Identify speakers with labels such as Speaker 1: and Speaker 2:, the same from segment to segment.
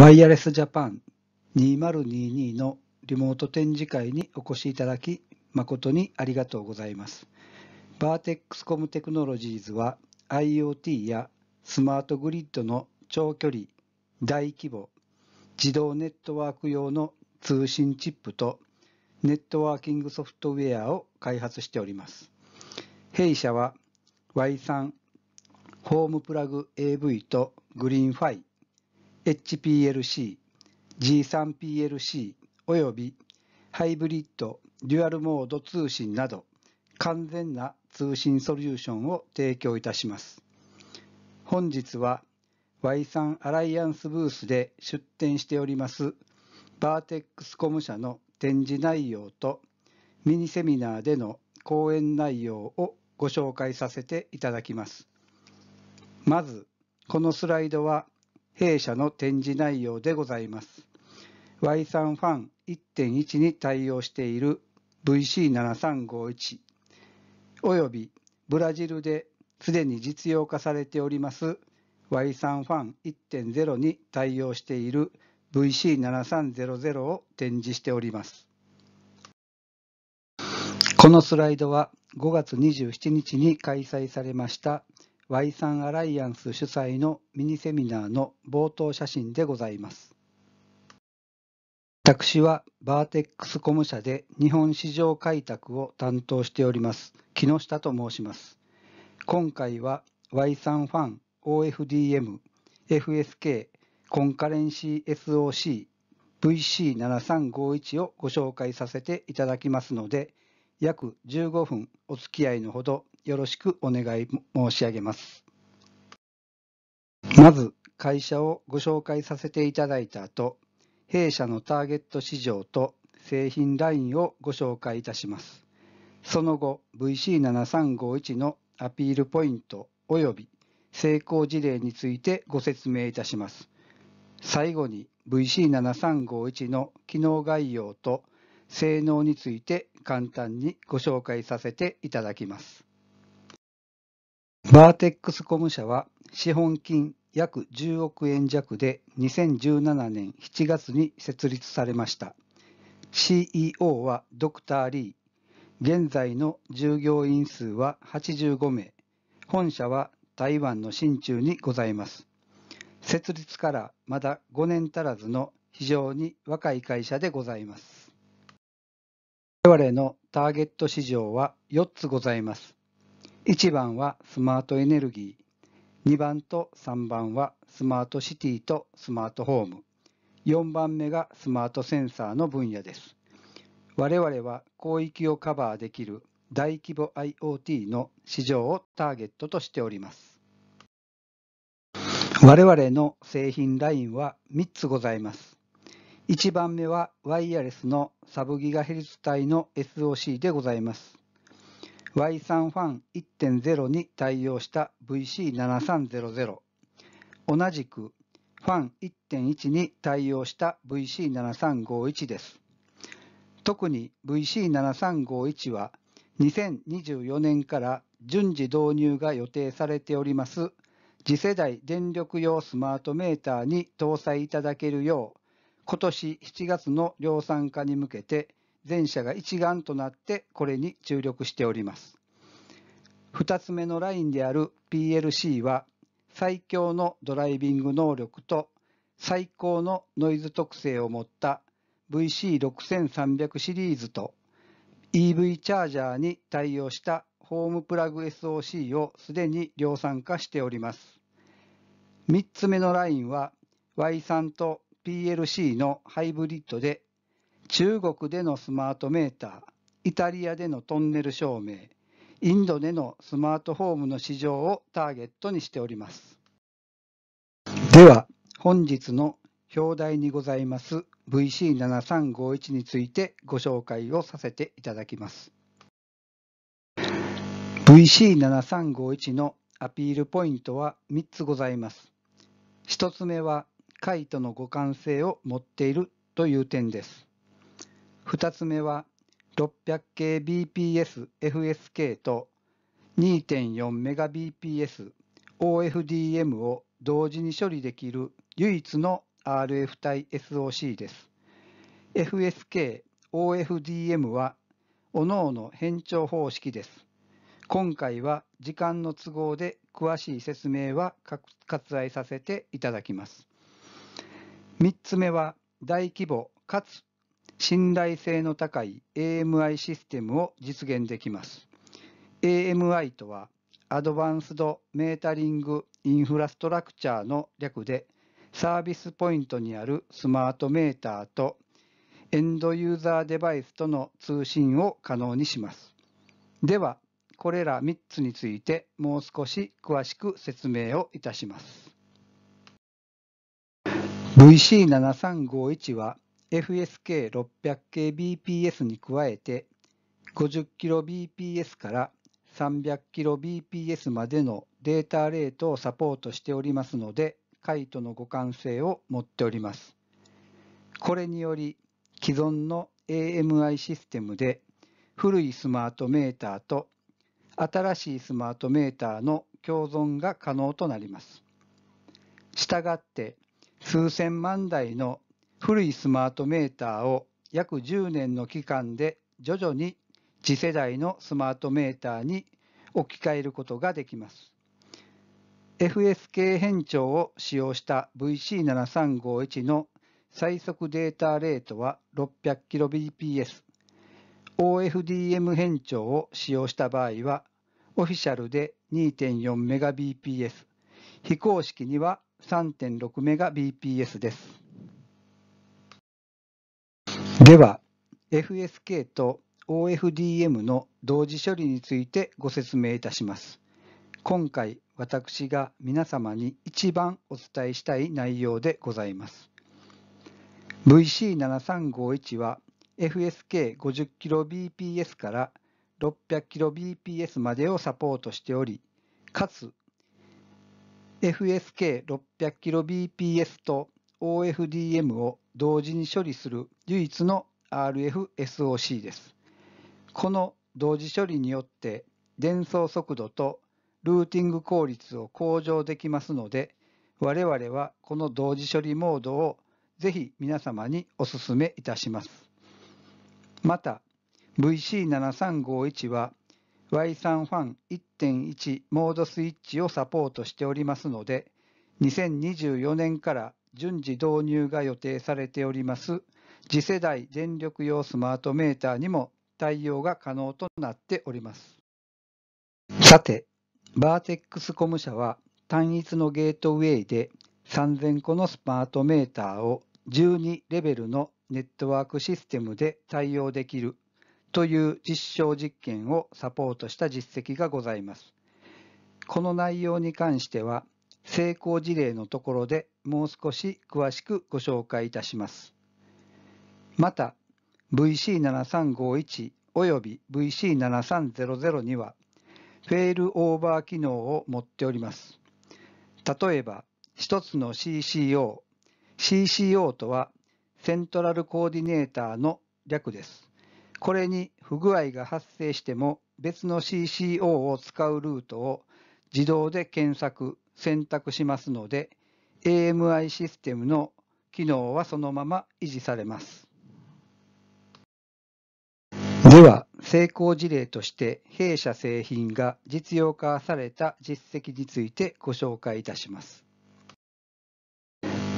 Speaker 1: ワイヤレスジャパン2022のリモート展示会にお越しいただき誠にありがとうございます。バーテックスコムテクノロジーズは IoT やスマートグリッドの長距離、大規模、自動ネットワーク用の通信チップとネットワーキングソフトウェアを開発しております。弊社は Y3 ホームプラグ AV とグリーンファイ HPLC、G3PLC およびハイブリッド・デュアルモード通信など完全な通信ソリューションを提供いたします。本日は Y3 アライアンスブースで出展しておりますバーテックスコム社の展示内容とミニセミナーでの講演内容をご紹介させていただきます。まず、このスライドは弊社の展示内容でございます。Y3 ファン1.1に対応している VC7351 およびブラジルですでに実用化されております Y3 ファン1.0に対応している VC7300 を展示しております。このスライドは5月27日に開催されました Y3 アライアンス主催のミニセミナーの冒頭写真でございます。私はバーテックスコム社で日本市場開拓を担当しております木下と申します。今回は Y3 ファン OFDM FSK コンカレンシー SOC VC7351 をご紹介させていただきますので約15分お付き合いのほどよろしくお願い申し上げます。まず、会社をご紹介させていただいた後、弊社のターゲット市場と製品ラインをご紹介いたします。その後、VC7351 のアピールポイント及び成功事例についてご説明いたします。最後に VC7351 の機能概要と性能について簡単にご紹介させていただきます。バーテックスコム社は資本金約10億円弱で2017年7月に設立されました CEO はドクター・リー現在の従業員数は85名本社は台湾の新中にございます設立からまだ5年足らずの非常に若い会社でございます我々のターゲット市場は4つございます1番はスマートエネルギー2番と3番はスマートシティとスマートホーム4番目がスマートセンサーの分野です我々は広域をカバーできる大規模 IoT の市場をターゲットとしております我々の製品ラインは3つございます1番目はワイヤレスのサブギガヘルツ帯の SOC でございます y 3ン a n 1 0に対応した VC7300 同じくファン1 1に対応した VC7351 です特に VC7351 は2024年から順次導入が予定されております次世代電力用スマートメーターに搭載いただけるよう今年7月の量産化に向けて全社が一丸となってこれに注力しております。2つ目のラインである PLC は最強のドライビング能力と最高のノイズ特性を持った VC6300 シリーズと EV チャージャーに対応したホームプラグ SOC をすでに量産化しております。3つ目のラインは Y3 と PLC のハイブリッドで中国でのスマートメーターイタリアでのトンネル照明インドでのスマートホームの市場をターゲットにしておりますでは本日の表題にございます VC7351 についてご紹介をさせていただきます VC7351 のアピールポイントは3つございます1つ目はイとの互換性を持っているという点です2つ目は 600kbps-FSK と 2.4Mbps-OFDM を同時に処理できる唯一の RF 対 SOC です。FSK、OFDM は各々変調方式です。今回は時間の都合で詳しい説明は割愛させていただきます。3つ目は大規模かつ信頼性の高い AMI システムを実現できます。AMI とは、アドバンスドメータリングインフラストラクチャーの略で、サービスポイントにあるスマートメーターとエンドユーザーデバイスとの通信を可能にします。では、これら3つについてもう少し詳しく説明をいたします。VC7351 は FSK600kbps に加えて 50kbps から 300kbps までのデータレートをサポートしておりますのでイトの互換性を持っております。これにより既存の AMI システムで古いスマートメーターと新しいスマートメーターの共存が可能となります。したがって数千万台の古いスマートメーターを約10年の期間で徐々に次世代のスマートメーターに置き換えることができます。FSK 変調を使用した VC7351 の最速データレートは 600kbps。OFDM 変調を使用した場合は、オフィシャルで 2.4Mbps、非公式には 3.6Mbps です。では FSK と OFDM の同時処理についてご説明いたします。今回私が皆様に一番お伝えしたい内容でございます。VC7351 は FSK50kbps から 600kbps までをサポートしており、かつ FSK600kbps と OFDM を同時に処理する唯一の RFSOC です。この同時処理によって伝送速度とルーティング効率を向上できますので我々はこの同時処理モードをぜひ皆様にお勧めいたします。また VC7351 は Y3 ファン1.1モードスイッチをサポートしておりますので2024年から順次導入が予定されております次世代電力用スマートメーターにも対応が可能となっております。さて、バーテックスコム社は単一のゲートウェイで3000個のスマートメーターを12レベルのネットワークシステムで対応できるという実証実験をサポートした実績がございます。この内容に関しては成功事例のところでもう少し詳しくご紹介いたします。また VC7351 および VC7300 にはフェールオーバー機能を持っております。例えば一つの CCO CCO とはセントラルコーディネーターの略です。これに不具合が発生しても別の CCO を使うルートを自動で検索・選択しますので AMI システムの機能はそのまま維持されます。では、成功事例として弊社製品が実用化された実績についてご紹介いたします。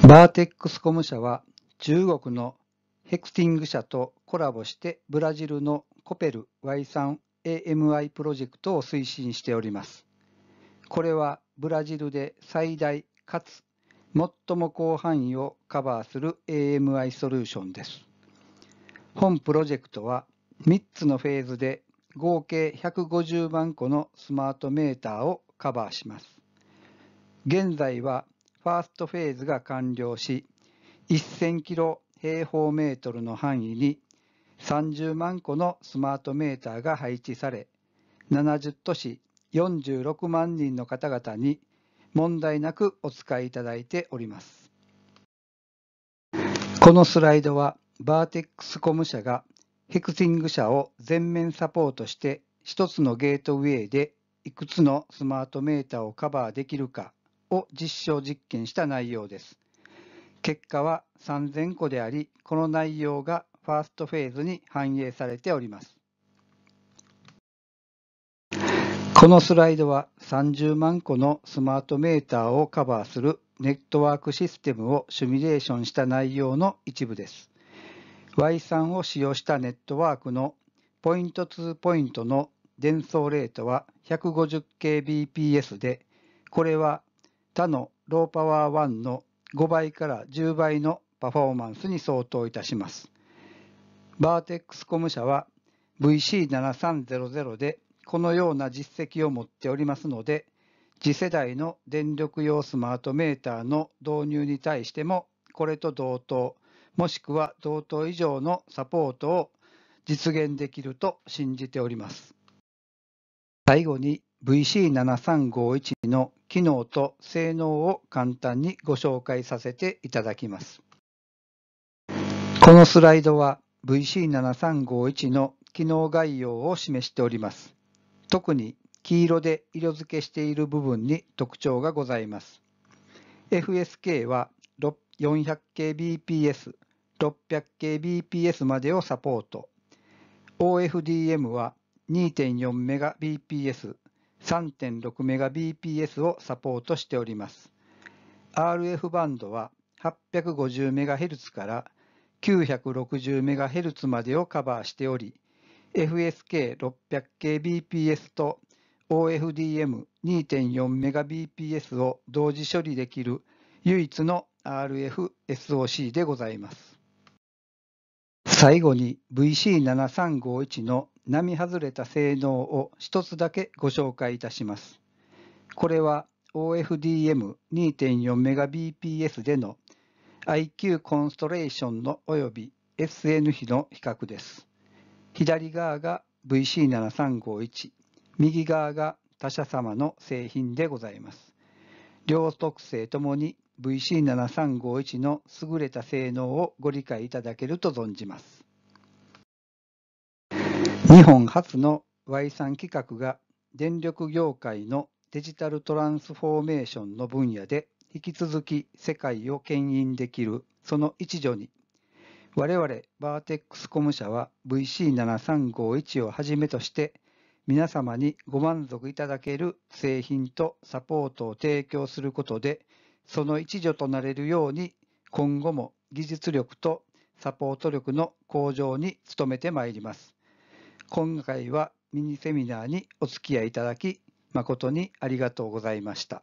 Speaker 1: バーテックスコム社は中国のヘクティング社とコラボしてブラジルのコペル Y3AMI プロジェクトを推進しております。これはブラジルで最大かつ最も広範囲をカバーする AMI ソリューションです。本プロジェクトは3つのフェーズで合計150万個のスマートメーターをカバーします。現在はファーストフェーズが完了し、1000キロ平方メートルの範囲に30万個のスマートメーターが配置され、70都市46万人の方々に問題なくお使いいただいております。このスライドは、バーテックスコム社がヘクティング社を全面サポートして、1つのゲートウェイでいくつのスマートメーターをカバーできるかを実証実験した内容です。結果は3000個であり、この内容がファーストフェーズに反映されております。このスライドは30万個のスマートメーターをカバーするネットワークシステムをシミュレーションした内容の一部です。Y3 を使用したネットワークのポイント2ポイントの伝送レートは 150kbps で、これは他のローパワー1の5倍から10倍のパフォーマンスに相当いたします。バーテックスコム社は VC7300 でこのような実績を持っておりますので、次世代の電力用スマートメーターの導入に対しても、これと同等、もしくは同等以上のサポートを実現できると信じております。最後に VC7351 の機能と性能を簡単にご紹介させていただきます。このスライドは VC7351 の機能概要を示しております。特に黄色で色付けしている部分に特徴がございます。FSK は 400kbps、600kbps までをサポート。OFDM は 2.4Mbps、3.6Mbps をサポートしております。RF バンドは 850MHz から 960MHz までをカバーしており、FSK600kbps と OFDM2.4Mbps を同時処理できる唯一の RFSOC でございます。最後に VC7351 の並外れた性能を一つだけご紹介いたします。これは OFDM2.4Mbps での IQ コンストレーションの及び SN 比の比較です。左側が VC7351、右側が他社様の製品でございます。両特性ともに VC7351 の優れた性能をご理解いただけると存じます。日本初の Y3 規格が電力業界のデジタルトランスフォーメーションの分野で引き続き世界を牽引できるその一助に我々バーテックスコム社は VC7351 をはじめとして皆様にご満足いただける製品とサポートを提供することでその一助となれるように今後も技術力とサポート力の向上に努めてまいります。今回はミニセミナーにお付き合いいただき誠にありがとうございました。